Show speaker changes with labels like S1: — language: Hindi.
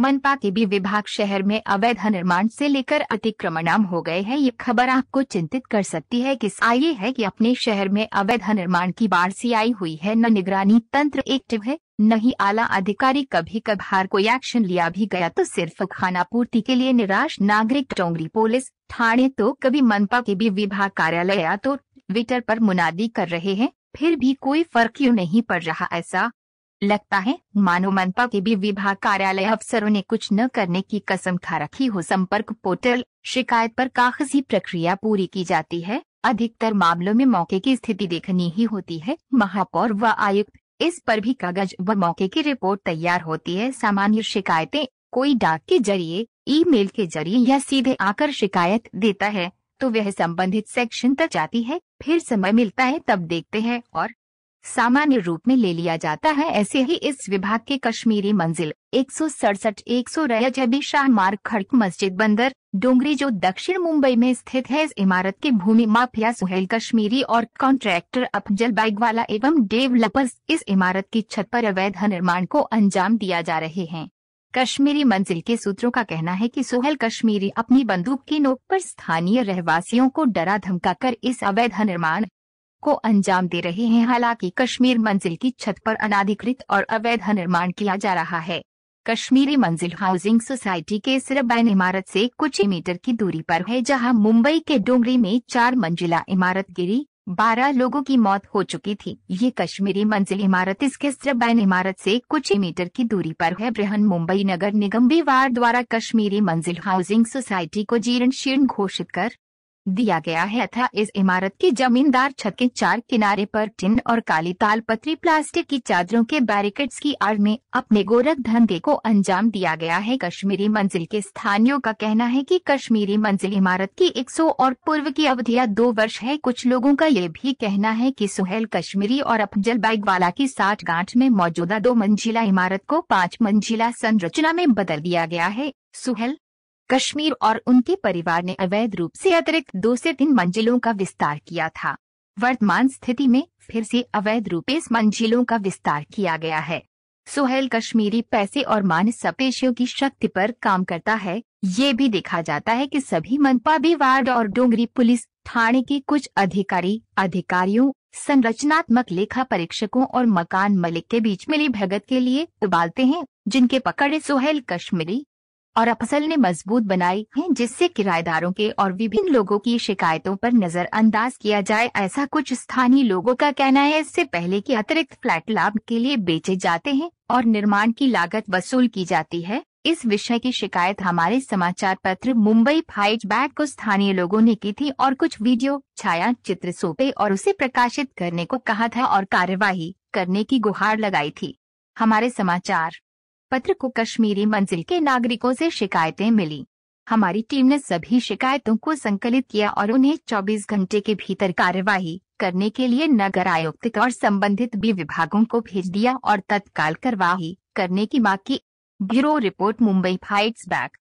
S1: मनपा के भी विभाग शहर में अवैध निर्माण से लेकर अतिक्रमण नाम हो गए हैं ये खबर आपको चिंतित कर सकती है किस आइए है कि अपने शहर में अवैध निर्माण की बाढ़ सी आई हुई है न निगरानी तंत्र एक्टिव है न ही आला अधिकारी कभी कभार कोई एक्शन लिया भी गया तो सिर्फ खाना पूर्ति के लिए निराश नागरिक टोंगरी पुलिस थाने तो कभी मनपा के भी विभाग कार्यालय या तो ट्विटर आरोप मुनादी कर रहे हैं फिर भी कोई फर्क क्यों नहीं पड़ रहा ऐसा लगता है मानो मनपा के भी विभाग कार्यालय अफसरों ने कुछ न करने की कसम खा रखी हो संपर्क पोर्टल शिकायत पर कागजी प्रक्रिया पूरी की जाती है अधिकतर मामलों में मौके की स्थिति देखनी ही होती है महापौर व आयुक्त इस पर भी कागज व मौके की रिपोर्ट तैयार होती है सामान्य शिकायतें कोई डाक के जरिए ईमेल के जरिए या सीधे आकर शिकायत देता है तो वह संबंधित सेक्शन तक जाती है फिर समय मिलता है तब देखते हैं और सामान्य रूप में ले लिया जाता है ऐसे ही इस विभाग के कश्मीरी मंजिल एक सौ सड़सठ एक सौ शाह मार्ग खड़क मस्जिद बंदर डोंगरी जो दक्षिण मुंबई में स्थित है इस इमारत के भूमि माफिया सुहेल कश्मीरी और कॉन्ट्रैक्टर अफजल वाला एवं डेवलपर्स इस इमारत की छत पर अवैध निर्माण को अंजाम दिया जा रहे हैं कश्मीरी मंजिल के सूत्रों का कहना है कि सोहेल कश्मीरी अपनी बंदूक की नोक पर स्थानीय रहवासियों को डरा धमका कर इस अवैध निर्माण को अंजाम दे रहे हैं हालांकि कश्मीर मंजिल की छत पर अनाधिकृत और अवैध निर्माण किया जा रहा है कश्मीरी मंजिल हाउसिंग सोसाइटी के सिरबैन इमारत से कुछ मीटर की दूरी पर है जहां मुंबई के डोंगरी में चार मंजिला इमारत गिरी बारह लोगों की मौत हो चुकी थी ये कश्मीरी मंजिल इमारत इसके सिरबैन इमारत से कुछ मीटर की दूरी पर है बृहन मुंबई नगर निगम बीवार द्वारा कश्मीरी मंजिल हाउसिंग सोसाइटी को जीर्ण शीर्ण घोषित कर दिया गया है था इस इमारत की जमींदार छत के चार किनारे पर टिन और काली तालपत्री प्लास्टिक की चादरों के बैरिकेड्स की आड़ में अपने गोरख धंधे को अंजाम दिया गया है कश्मीरी मंजिल के स्थानियों का कहना है कि कश्मीरी मंजिल इमारत की 100 और पूर्व की अवधिया दो वर्ष है कुछ लोगों का ये भी कहना है की सुहेल कश्मीरी और अफजल वाला की साठ गांठ में मौजूदा दो मंजिला इमारत को पाँच मंजिला संरचना में बदल दिया गया है सुहेल कश्मीर और उनके परिवार ने अवैध रूप से अतिरिक्त दो से तीन मंजिलों का विस्तार किया था वर्तमान स्थिति में फिर से अवैध रूप से मंजिलों का विस्तार किया गया है सोहेल कश्मीरी पैसे और मानस पेशियों की शक्ति पर काम करता है ये भी देखा जाता है कि सभी मनपा भी वार्ड और डोंगरी पुलिस थाने के कुछ अधिकारी अधिकारियों संरचनात्मक लेखा परीक्षकों और मकान मलिक के बीच मिली भगत के लिए उबालते हैं जिनके पकड़े सोहेल कश्मीरी और अफसल ने मजबूत बनाई है जिससे किराएदारों के और विभिन्न लोगों की शिकायतों पर नजरअंदाज किया जाए ऐसा कुछ स्थानीय लोगों का कहना है इससे पहले कि अतिरिक्त फ्लैट लाभ के लिए बेचे जाते हैं और निर्माण की लागत वसूल की जाती है इस विषय की शिकायत हमारे समाचार पत्र मुंबई फाइट बैग को स्थानीय लोगों ने की थी और कुछ वीडियो छाया चित्र सौंपे और उसे प्रकाशित करने को कहा था और कार्यवाही करने की गुहार लगाई थी हमारे समाचार पत्र को कश्मीरी मंजिल के नागरिकों से शिकायतें मिली हमारी टीम ने सभी शिकायतों को संकलित किया और उन्हें 24 घंटे के भीतर कार्यवाही करने के लिए नगर आयुक्त और संबंधित भी विभागों को भेज दिया और तत्काल कार्यवाही करने की मांग की bureau report Mumbai fights back